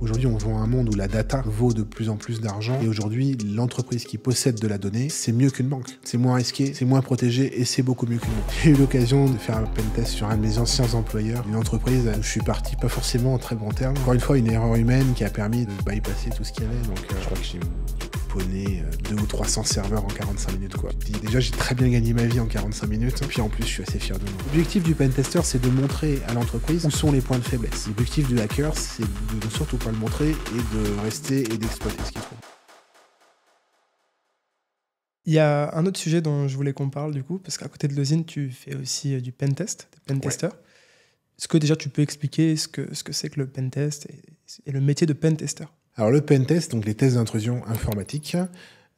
Aujourd'hui, on voit un monde où la data vaut de plus en plus d'argent. Et aujourd'hui, l'entreprise qui possède de la donnée, c'est mieux qu'une banque. C'est moins risqué, c'est moins protégé et c'est beaucoup mieux qu'une banque. J'ai eu l'occasion de faire un pen test sur un de mes anciens employeurs, une entreprise où je suis parti pas forcément en très bon terme. Encore une fois, une erreur humaine qui a permis de bypasser tout ce qu'il y avait. Donc, euh, je crois que j'ai poney 2 euh, ou 300 serveurs en 45 minutes quoi. Déjà j'ai très bien gagné ma vie en 45 minutes, puis en plus je suis assez fier de moi. L'objectif du pen tester c'est de montrer à l'entreprise où sont les points de faiblesse. L'objectif du hacker c'est de surtout pas le montrer et de rester et d'exploiter ce qu'ils font. Il y a un autre sujet dont je voulais qu'on parle du coup, parce qu'à côté de l'usine, tu fais aussi euh, du pentest, des pen Est-ce que déjà tu peux expliquer ce que c'est ce que, que le pen-test et le métier de pen pentester alors le pen-test, pentest, donc les tests d'intrusion informatique,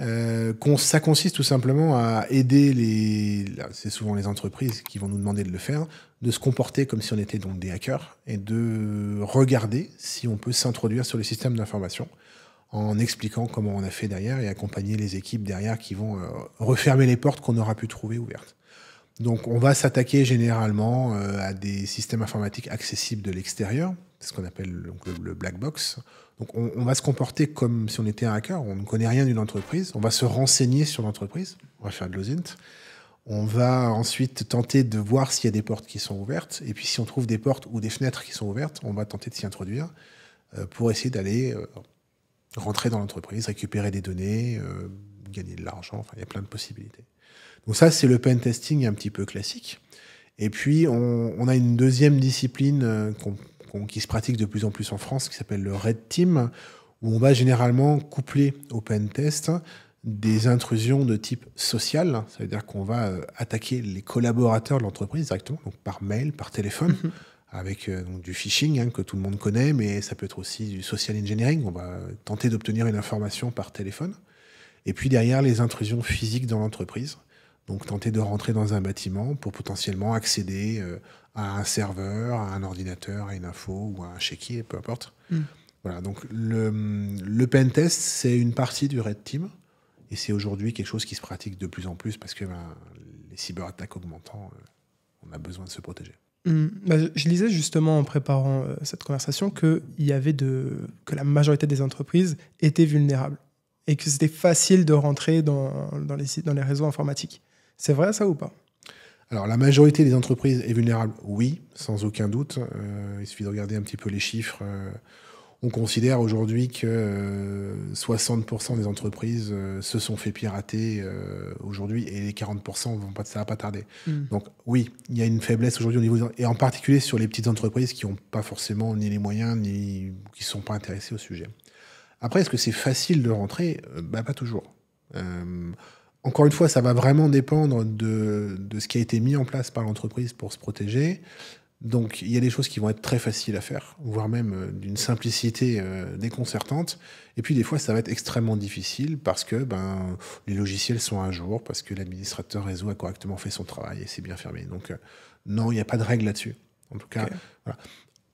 euh, ça consiste tout simplement à aider les, c'est souvent les entreprises qui vont nous demander de le faire, de se comporter comme si on était donc des hackers et de regarder si on peut s'introduire sur les systèmes d'information en expliquant comment on a fait derrière et accompagner les équipes derrière qui vont euh, refermer les portes qu'on aura pu trouver ouvertes. Donc on va s'attaquer généralement euh, à des systèmes informatiques accessibles de l'extérieur, c'est ce qu'on appelle le, black box. Donc on, va se comporter comme si on était un hacker, on ne connaît rien d'une entreprise, on va se renseigner sur l'entreprise, on va faire de l'OSINT. On va ensuite tenter de voir s'il y a des portes qui sont ouvertes. Et puis si on trouve des portes ou des fenêtres qui sont ouvertes, on va tenter de s'y introduire euh, pour essayer d'aller euh, rentrer dans l'entreprise, récupérer des données, euh, gagner de l'argent. Enfin, il y a plein de possibilités. Donc ça, c'est le pen testing un petit peu classique. Et puis, on, on a une deuxième discipline qu'on qui se pratique de plus en plus en France, qui s'appelle le Red Team, où on va généralement coupler au pen test des intrusions de type social, cest veut dire qu'on va euh, attaquer les collaborateurs de l'entreprise directement, donc par mail, par téléphone, mhm. avec euh, du phishing hein, que tout le monde connaît, mais ça peut être aussi du social engineering, on va tenter d'obtenir une information par téléphone. Et puis derrière, les intrusions physiques dans l'entreprise, donc tenter de rentrer dans un bâtiment pour potentiellement accéder euh, à un serveur, à un ordinateur, à une info ou à un chéquier, peu importe. Mm. Voilà, donc le, le pentest, c'est une partie du Red Team. Et c'est aujourd'hui quelque chose qui se pratique de plus en plus parce que ben, les cyberattaques augmentant, euh, on a besoin de se protéger. Mm. Bah, je lisais justement en préparant euh, cette conversation que, il y avait de... que la majorité des entreprises étaient vulnérables et que c'était facile de rentrer dans, dans les réseaux informatiques. C'est vrai ça ou pas alors la majorité des entreprises est vulnérable, oui, sans aucun doute. Euh, il suffit de regarder un petit peu les chiffres. Euh, on considère aujourd'hui que 60% euh, des entreprises se sont fait pirater aujourd'hui et les 40% vont pas, ça pas tarder. Hmm. Donc oui, il y a une faiblesse aujourd'hui au niveau des, et en particulier sur les petites entreprises qui n'ont pas forcément ni les moyens ni qui sont pas intéressées au sujet. Après, est-ce que c'est facile de rentrer bah, Pas toujours encore une fois, ça va vraiment dépendre de, ce qui a été mis en place par l'entreprise pour se protéger. Donc, il y a des choses qui vont être très faciles à faire, voire même euh, d'une simplicité euh, déconcertante. Et puis, des fois, ça va être extrêmement difficile parce que ben, les logiciels sont à jour, parce que l'administrateur réseau a correctement fait son travail et c'est bien fermé. Donc, euh, non, il n'y a pas de règle là-dessus. En tout cas,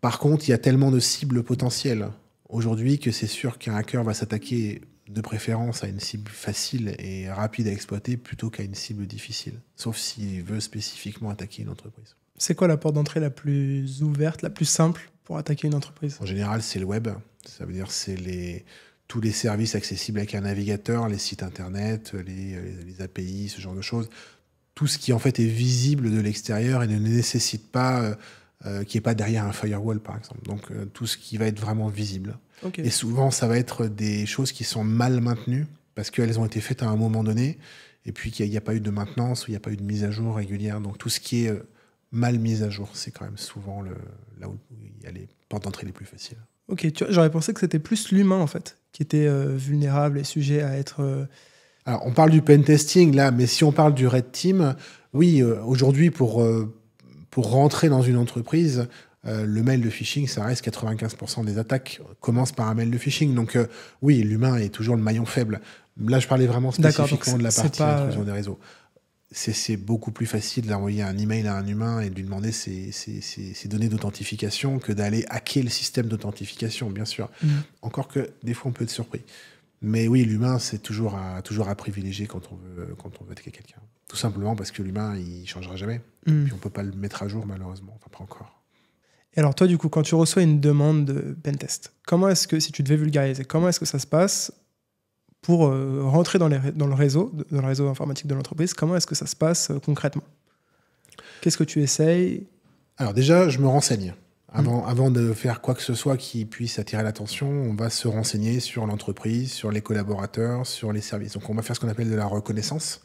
Par contre, il y a tellement de cibles potentielles aujourd'hui que c'est sûr qu'un hacker va s'attaquer de préférence à une cible facile et rapide à exploiter plutôt qu'à une cible difficile, sauf s'il veut spécifiquement attaquer une entreprise. C'est quoi la porte d'entrée la plus ouverte, la plus simple pour attaquer une entreprise En général, c'est le web. Ça veut dire c'est les tous les services accessibles avec un navigateur, les sites internet, les, API, ce genre de choses. Tout ce qui en fait est visible de l'extérieur et ne nécessite pas euh, euh, qu'il pas derrière un firewall par exemple. Donc euh, tout ce qui va être vraiment visible. Et souvent, ça va être des choses qui sont mal maintenues parce qu'elles ont été faites à un moment donné et puis qu'il n'y a, pas eu de maintenance ou il n'y a pas eu de mise à jour régulière. Donc tout ce qui est euh, mal mise à jour, c'est quand même souvent le, là où il y a les portes d'entrée les plus faciles. Ok, j'aurais pensé que c'était plus l'humain en fait qui était euh, vulnérable et sujet à être. Euh, Alors on parle du pen testing là, mais si on parle du red team, oui, aujourd'hui pour pour rentrer dans une entreprise, euh, le mail de phishing, ça reste 95% des attaques commencent par un mail de phishing. Donc euh, oui, l'humain est toujours le maillon faible. Là, je parlais vraiment spécifiquement de la partie intrusion des réseaux. C'est beaucoup plus facile d'envoyer un email à un humain et de lui demander ses, données d'authentification que d'aller hacker le système d'authentification, bien sûr. Mm. Encore que des fois, on peut être surpris. Mais oui, l'humain, c'est toujours à, privilégier quand on veut, quand on veut attaquer quelqu'un. Tout simplement parce que l'humain, il changera jamais. Mm. Puis on peut pas le mettre à jour, malheureusement. Enfin, pas encore alors toi, du coup, quand tu reçois une demande de pentest, comment est-ce que, si tu devais vulgariser, comment est-ce que ça se passe pour euh, rentrer dans, le réseau, dans le réseau informatique de l'entreprise Comment est-ce que ça se passe euh, concrètement Qu'est-ce que tu essayes Alors déjà, je me renseigne. Avant, avant de faire quoi que ce soit qui puisse attirer l'attention, on va se renseigner sur l'entreprise, sur les collaborateurs, sur les services. Donc on va faire ce qu'on appelle de la reconnaissance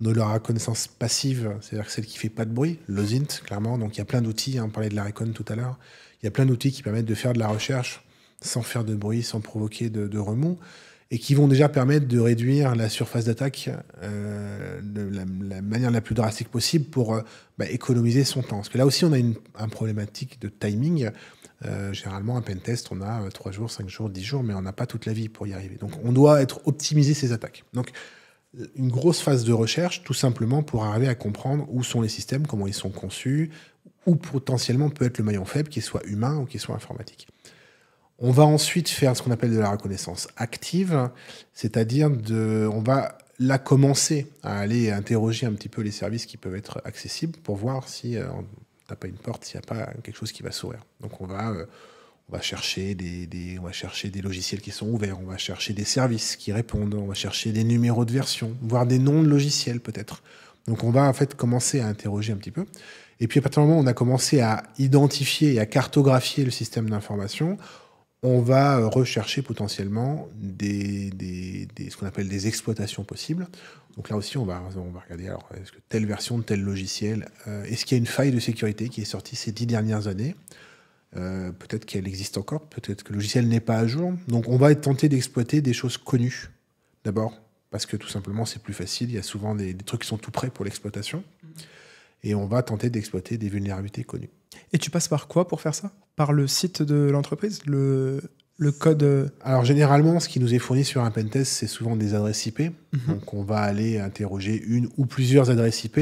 nos la reconnaissance passive, c'est-à-dire celle qui fait pas de bruit, l'OSINT, clairement. Donc il y a plein d'outils, hein, on parlait de la récon tout à l'heure, il y a plein d'outils qui permettent de faire de la recherche sans faire de bruit, sans provoquer de, de remous, et qui vont déjà permettre de réduire la surface d'attaque euh, de la, manière la plus drastique possible pour euh, bah, économiser son temps. Parce que là aussi, on a une, un problématique de timing. Euh, généralement, un pentest, on a 3 jours, 5 jours, 10 jours, mais on n'a pas toute la vie pour y arriver. Donc on doit être optimisé ses attaques. Donc une grosse phase de recherche, tout simplement pour arriver à comprendre où sont les systèmes, comment ils sont conçus, où potentiellement peut être le maillon faible, qu'il soit humain ou qu'il soit informatique. On va ensuite faire ce qu'on appelle de la reconnaissance active, c'est-à-dire de, on va la commencer à aller interroger un petit peu les services qui peuvent être accessibles pour voir si euh, on pas une porte, s'il n'y a pas quelque chose qui va s'ouvrir Donc on va euh, on va chercher des, on va chercher des logiciels qui sont ouverts, on va chercher des services qui répondent, on va chercher des numéros de version, voire des noms de logiciels peut-être. Donc on va en fait commencer à interroger un petit peu. Et puis à partir du moment où on a commencé à identifier et à cartographier le système d'information, on va euh, rechercher potentiellement des, ce qu'on appelle des exploitations possibles. Donc là aussi, on va, on va regarder, alors, est-ce que telle version de tel logiciel, euh, est-ce qu'il y a une faille de sécurité qui est sortie ces dix dernières années euh, peut-être qu'elle existe encore, peut-être que le logiciel n'est pas à jour. Donc on va tenter d'exploiter des choses connues d'abord, parce que tout simplement c'est plus facile, il y a souvent des, trucs qui sont tout prêts pour l'exploitation. Et on va tenter d'exploiter des vulnérabilités connues. Et tu passes par quoi pour faire ça Par le site de l'entreprise le le code euh, Alors généralement, ce qui nous est fourni sur un pentest, c'est souvent des adresses IP. Mhm. Donc on va aller interroger une ou plusieurs adresses IP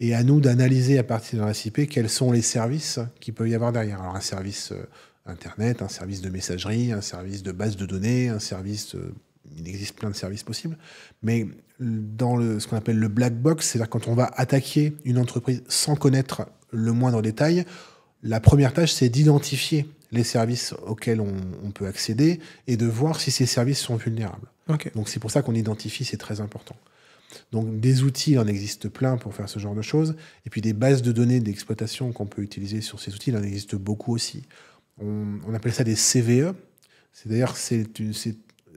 et à nous d'analyser à partir l'adresse IP quels sont les services qu'il peut y avoir derrière. Alors un service euh, Internet, un service de messagerie, un service de base de données, un service... Euh, il existe plein de services possibles. Mais dans le, ce qu'on appelle le black box, c'est-à-dire quand on va attaquer une entreprise sans connaître le moindre détail, la première tâche, c'est d'identifier les services auxquels on, peut accéder et de voir si ces services sont vulnérables. Donc c'est pour ça qu'on identifie, c'est très important. Donc des outils, il en existe plein pour faire ce genre de choses. Et puis des bases de données d'exploitation qu'on peut utiliser sur ces outils, il en existe beaucoup aussi. On, appelle ça des CVE. C'est d'ailleurs c'est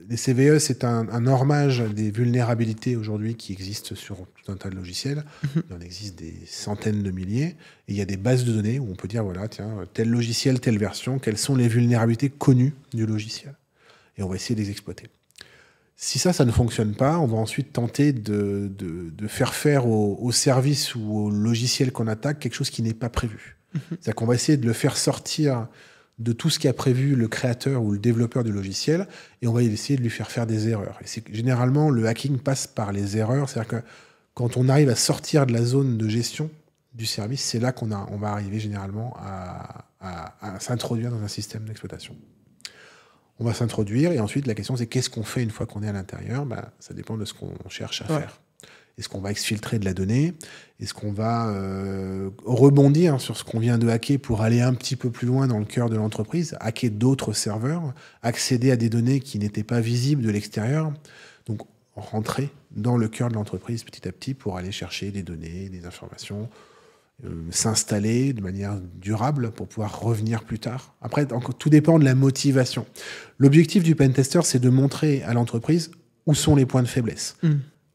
les CVE, c'est un, un, des vulnérabilités aujourd'hui qui existent sur tout un tas de logiciels. Mhm. Il en existe des centaines de milliers. il y a des bases de données où on peut dire, voilà, tiens, tel logiciel, telle version, quelles sont les vulnérabilités connues du logiciel. Et on va essayer de les exploiter. Si ça, ça ne fonctionne pas, on va ensuite tenter de, de, faire faire au, au, service ou au logiciel qu'on attaque quelque chose qui n'est pas prévu. Mhm. C'est-à-dire qu'on va essayer de le faire sortir de tout ce qu'a prévu le créateur ou le développeur du logiciel, et on va essayer de lui faire faire des erreurs. Et généralement, le hacking passe par les erreurs, c'est-à-dire que quand on arrive à sortir de la zone de gestion du service, c'est là qu'on on va arriver généralement à, s'introduire dans un système d'exploitation. On va s'introduire, et ensuite la question c'est qu'est-ce qu'on fait une fois qu'on est à l'intérieur ben, Ça dépend de ce qu'on cherche à faire. Est-ce qu'on va exfiltrer de la donnée Est-ce qu'on va euh, rebondir sur ce qu'on vient de hacker pour aller un petit peu plus loin dans le cœur de l'entreprise, hacker d'autres serveurs, accéder à des données qui n'étaient pas visibles de l'extérieur Donc rentrer dans le cœur de l'entreprise petit à petit pour aller chercher des données, des informations, euh, s'installer de manière durable pour pouvoir revenir plus tard. Après, tout dépend de la motivation. L'objectif du pentester, c'est de montrer à l'entreprise où sont les points de faiblesse. Mm.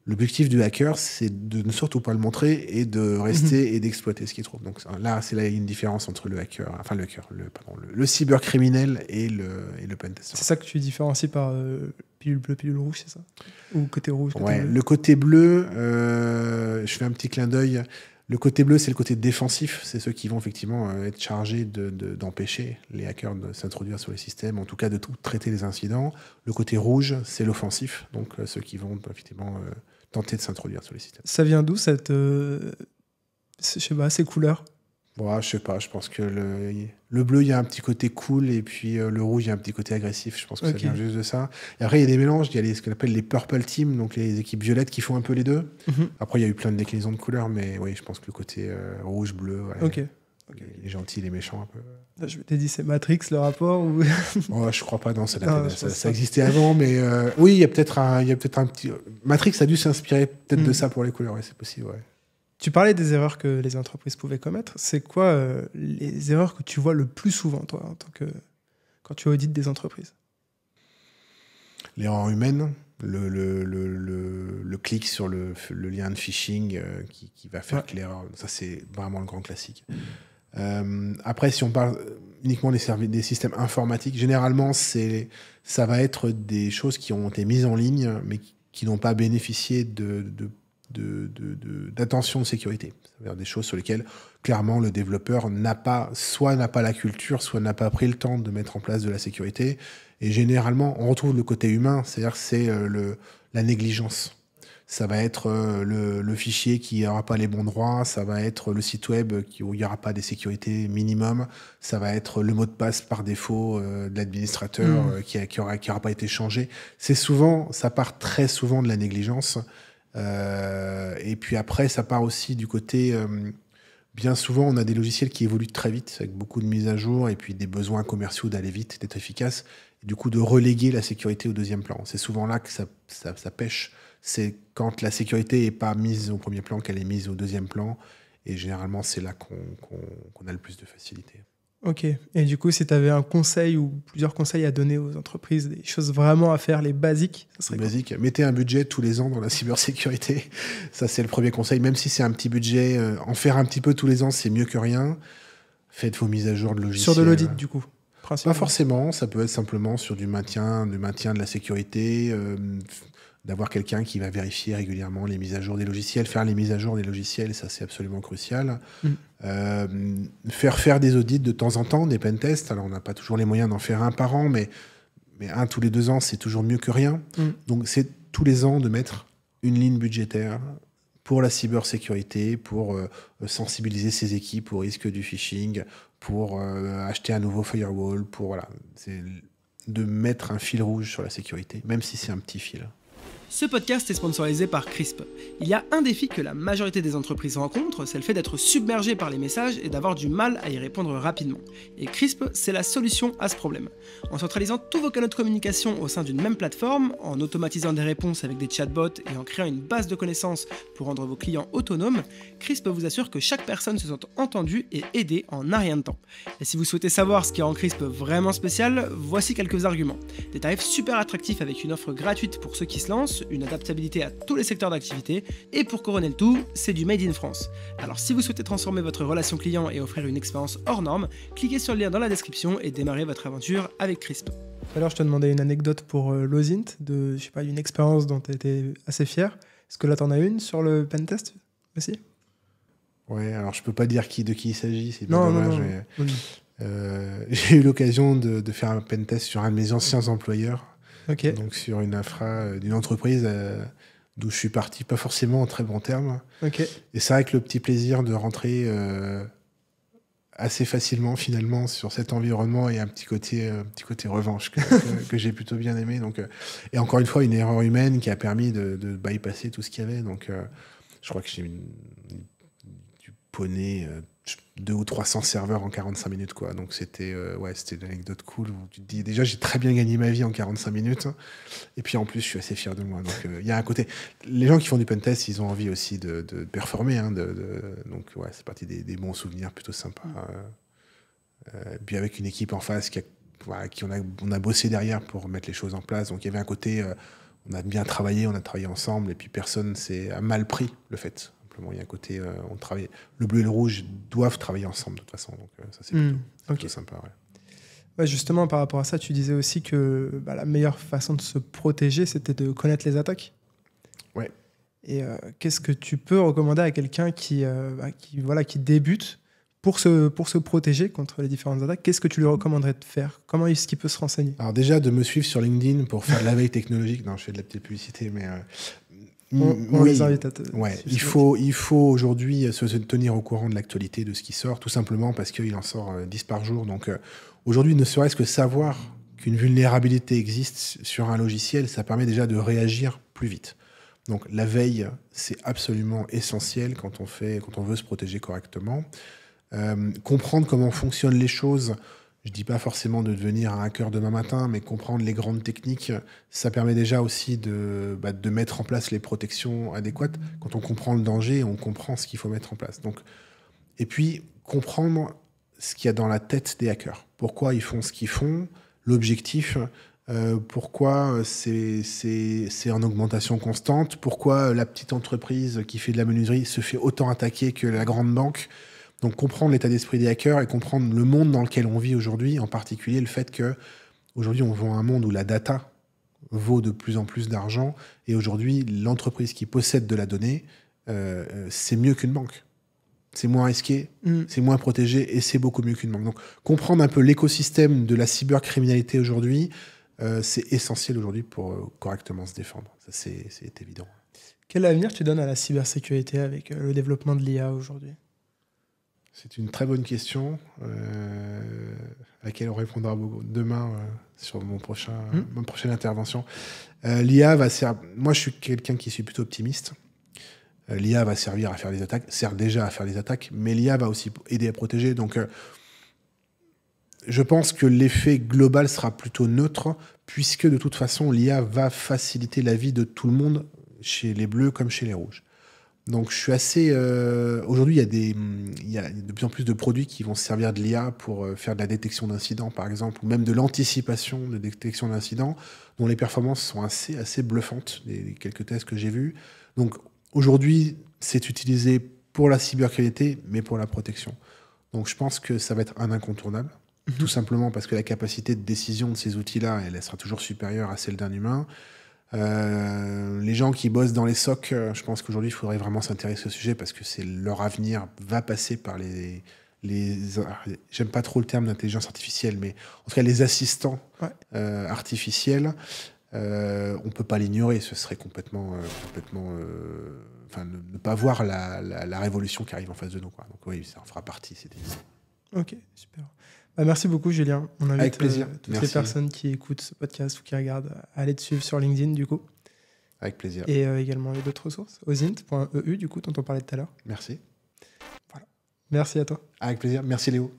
L'objectif du hacker, c'est de ne surtout pas le montrer et de rester mhm. et d'exploiter ce qu'il trouve. Donc là, c'est là une différence entre le hacker, enfin le hacker, le, pardon, le, cybercriminel et le, et le pentester. C'est ça que tu différencies par euh, pilule bleue, pilule rouge, c'est ça Ou côté rouge ouais, le côté bleu, euh, je fais un petit clin d'œil. Le côté bleu, c'est le côté défensif. C'est ceux qui vont effectivement euh, être chargés d'empêcher les hackers de s'introduire sur les systèmes, en tout cas de tout, traiter les incidents. Le côté rouge, c'est l'offensif. Donc ceux qui vont effectivement tenter de s'introduire sur les sites Ça vient d'où cette, euh, je sais pas, ces couleurs Ouais, je sais pas, je pense que le, bleu, il y a un petit côté cool, et puis euh, le rouge, il y a un petit côté agressif. Je pense que ça vient juste de ça. après, il y a des mélanges. Il y a les, ce qu'on appelle les purple team donc les équipes violettes qui font un peu les deux. Mhm. Après, il y a eu plein de déclinaisons de couleurs, mais oui, je pense que le côté euh, rouge, bleu. Ok. Les gentils, les méchants, un peu. Je t'ai dit, c'est Matrix le rapport ou... oh, je crois pas, non, ça, existait avant, mais euh, oui, il y a peut-être un, peut un, petit. Matrix a dû s'inspirer peut-être de hmm. ça pour les couleurs, c'est possible, ouais. Tu parlais des erreurs que les entreprises pouvaient commettre. C'est quoi euh, les erreurs que tu vois le plus souvent, toi, en tant que... quand tu audites des entreprises L'erreur humaine, le, le, le, le, clic sur le, lien de phishing euh, qui, qui, va faire que l'erreur. Ça, c'est vraiment le grand classique. Euh, après, si on parle uniquement des, des systèmes informatiques, généralement, c'est, ça va être des choses qui ont été mises en ligne, mais qui, n'ont pas bénéficié de, d'attention de, sécurité. C'est-à-dire des choses sur lesquelles, clairement, le développeur n'a pas, soit n'a pas la culture, soit n'a pas pris le temps de mettre en place de la sécurité. Et généralement, on retrouve le côté humain, c'est-à-dire c'est euh, le la négligence ça va être euh, le, fichier qui n'aura pas les bons droits, ça va être le site web qui, où il n'y aura pas des sécurités minimum, ça va être le mot de passe par défaut euh, de l'administrateur mm. euh, qui n'aura qui aura pas été changé. C'est souvent, ça part très souvent de la négligence. et puis après, ça part aussi du côté. bien souvent, on a des logiciels qui évoluent très vite, avec beaucoup de mises à jour, et puis des besoins commerciaux d'aller vite, d'être efficace, et du coup de reléguer la sécurité au deuxième plan. C'est souvent là que ça pêche c'est quand la sécurité n'est pas mise au premier plan, qu'elle est mise au deuxième plan. Et généralement, c'est là qu'on a le plus de facilité. Ok. Et du coup, si tu avais un conseil ou plusieurs conseils à donner aux entreprises, des choses vraiment à faire, les basiques, ça serait Mettez un budget tous les ans dans la cybersécurité. ça, c'est le premier conseil. Même si c'est un petit budget, euh, en faire un petit peu tous les ans, c'est mieux que rien. Faites vos mises à jour de logiciels. Sur de l'audit, du coup. Pas forcément. Ça peut être simplement sur du maintien, du maintien de la sécurité. Euh, d'avoir quelqu'un qui va vérifier régulièrement les mises à jour des logiciels, faire les mises à jour des logiciels, ça c'est absolument crucial. Mm. Euh, faire faire des audits de temps en temps, des pen tests. Alors on n'a pas toujours les moyens d'en faire un par an, mais, mais un tous les deux ans, c'est toujours mieux que rien. Mm. Donc c'est tous les ans de mettre une ligne budgétaire pour la cybersécurité, pour euh, sensibiliser ses équipes au risque du phishing, pour euh, acheter un nouveau firewall, pour voilà, c'est de mettre un fil rouge sur la sécurité, même si c'est un petit fil. Ce podcast est sponsorisé par CRISP. Il y a un défi que la majorité des entreprises rencontrent, c'est le fait d'être submergé par les messages et d'avoir du mal à y répondre rapidement. Et CRISP, c'est la solution à ce problème. En centralisant tous vos canaux de communication au sein d'une même plateforme, en automatisant des réponses avec des chatbots et en créant une base de connaissances pour rendre vos clients autonomes, CRISP vous assure que chaque personne se sente entendue et aidée en un rien de temps. Et si vous souhaitez savoir ce qui rend CRISP vraiment spécial, voici quelques arguments. Des tarifs super attractifs avec une offre gratuite pour ceux qui se lancent, une adaptabilité à tous les secteurs d'activité, et pour couronner le tout, c'est du Made in France. Alors si vous souhaitez transformer votre relation client et offrir une expérience hors norme, cliquez sur le lien dans la description et démarrez votre aventure avec Crisp. Alors je te demandais une anecdote pour euh, Lozint, de, je sais pas, une expérience dont tu étais assez fier. Est-ce que là, tu en as une sur le pentest aussi Ouais, alors je peux pas dire qui, de qui il s'agit, c'est dommage. Euh, j'ai eu l'occasion de, de, faire un pentest sur un de mes anciens employeurs donc sur une infra euh, d'une entreprise euh, d'où je suis parti, pas forcément en très bon terme. Okay. Et ça, avec le petit plaisir de rentrer euh, assez facilement finalement sur cet environnement et un petit côté, petit côté revanche que, j'ai plutôt bien aimé. Donc, et encore une fois, une erreur humaine qui a permis de, bypasser tout ce qu'il y avait. Donc je crois que j'ai du poney. Deux ou 300 serveurs en 45 minutes. Quoi. Donc euh, c'était une anecdote cool où tu te dis déjà j'ai très bien gagné ma vie en 45 minutes. Et puis en plus, je suis assez fier de moi. Donc euh, il y a un côté. Les gens qui font du pentest, ils ont envie aussi de, performer. Hein, donc ouais, c'est parti des, bons souvenirs plutôt sympas. Mm. Euh, puis avec une équipe en face qui, a, qui on, a, on a bossé derrière pour mettre les choses en place. Donc il y avait un côté. on a bien travaillé, on a travaillé ensemble, et puis personne s'est mal pris le fait il y a un côté, euh, on travaille. Le bleu et le rouge doivent travailler ensemble de toute façon. Donc euh, ça c'est hmm, sympa. justement, par rapport à ça, tu disais aussi que bah, la meilleure façon de se protéger, c'était de connaître les attaques. Ouais. Et euh, qu'est-ce que tu peux recommander à quelqu'un qui, bah, qui, voilà, qui débute pour se, pour se protéger contre les différentes attaques, qu'est-ce que tu lui recommanderais de faire Comment est-ce qu'il peut se renseigner Alors déjà, de me suivre sur LinkedIn pour faire de la veille technologique. Non, je fais de la petite publicité, mais Mm, oui, les il faut, il faut aujourd'hui se, tenir au courant de l'actualité, de ce qui sort, tout simplement parce qu'il en sort 10 euh, par jour. Donc euh, aujourd'hui, ne serait-ce que savoir qu'une vulnérabilité existe sur un logiciel, ça permet déjà de réagir plus vite. Donc la veille, c'est absolument essentiel quand on, fait, quand on veut se protéger correctement. Euh, comprendre comment fonctionnent les choses je ne dis pas forcément de devenir un hacker demain matin, mais comprendre les grandes techniques, ça permet déjà aussi de, bah, de mettre en place les protections adéquates. Quand on comprend le danger, on comprend ce qu'il faut mettre en place. Donc, et puis, comprendre ce qu'il y a dans la tête des hackers. Pourquoi ils font ce qu'ils font, l'objectif, euh, pourquoi euh, c'est en augmentation constante, pourquoi euh, la petite entreprise qui fait de la menuiserie se fait autant attaquer que la grande banque. Donc comprendre l'état d'esprit des hackers et comprendre le monde dans lequel on vit aujourd'hui, en particulier le fait que aujourd'hui on vend un monde où la data vaut de plus en plus d'argent et aujourd'hui l'entreprise qui possède de la donnée, euh, euh, c'est mieux qu'une banque. C'est moins risqué, mm. c'est moins protégé et c'est beaucoup mieux qu'une banque. Donc comprendre un peu l'écosystème de la cybercriminalité aujourd'hui, euh, c'est essentiel aujourd'hui pour correctement se défendre. Ça, c'est évident. Quel avenir tu donnes à la cybersécurité avec le développement de l'IA aujourd'hui c'est une très bonne question euh, à laquelle on répondra demain euh, sur mon prochain, hmm. ma prochaine intervention. Euh, L'IA va servir. Moi, je suis quelqu'un qui suis plutôt optimiste. L'IA va servir à faire des attaques, sert déjà à faire des attaques, mais l'IA va aussi aider à protéger. Donc, je pense que l'effet global sera plutôt neutre, puisque de toute façon, l'IA va faciliter la vie de tout le monde, chez les bleus comme chez les rouges. Donc je suis assez. Euh, aujourd'hui, il y, a de plus en plus de produits qui vont servir de l'IA pour euh, faire de la détection d'incidents, par exemple, ou même de l'anticipation de détection d'incidents, dont les performances sont assez, assez bluffantes, les quelques tests que j'ai vus. Donc aujourd'hui, c'est utilisé pour la cybercriminalité, mais pour la protection. Donc je pense que ça va être un incontournable, mhm. tout simplement parce que la capacité de décision de ces outils-là, elle sera toujours supérieure à celle d'un humain. Euh, les gens qui bossent dans les SOC, euh, je pense qu'aujourd'hui, il faudrait vraiment s'intéresser au sujet parce que c'est leur avenir va passer par les. les J'aime pas trop le terme d'intelligence artificielle, mais en tout cas, les assistants euh, artificiels. Euh, on peut pas l'ignorer, ce serait complètement, complètement, enfin, ne, pas voir la, la, révolution qui arrive en face de nous. Quoi. Donc oui, ça en fera partie, c'est Ok, super. Ah, merci beaucoup, Julien. On invite Avec plaisir. Euh, toutes les personnes qui écoutent ce podcast ou qui regardent à aller te suivre sur LinkedIn, du coup. Avec plaisir. Et euh, également les d'autres ressources, osint.eu du coup, dont on parlait tout à l'heure. Merci. Voilà. Merci à toi. Avec plaisir. Merci, Léo.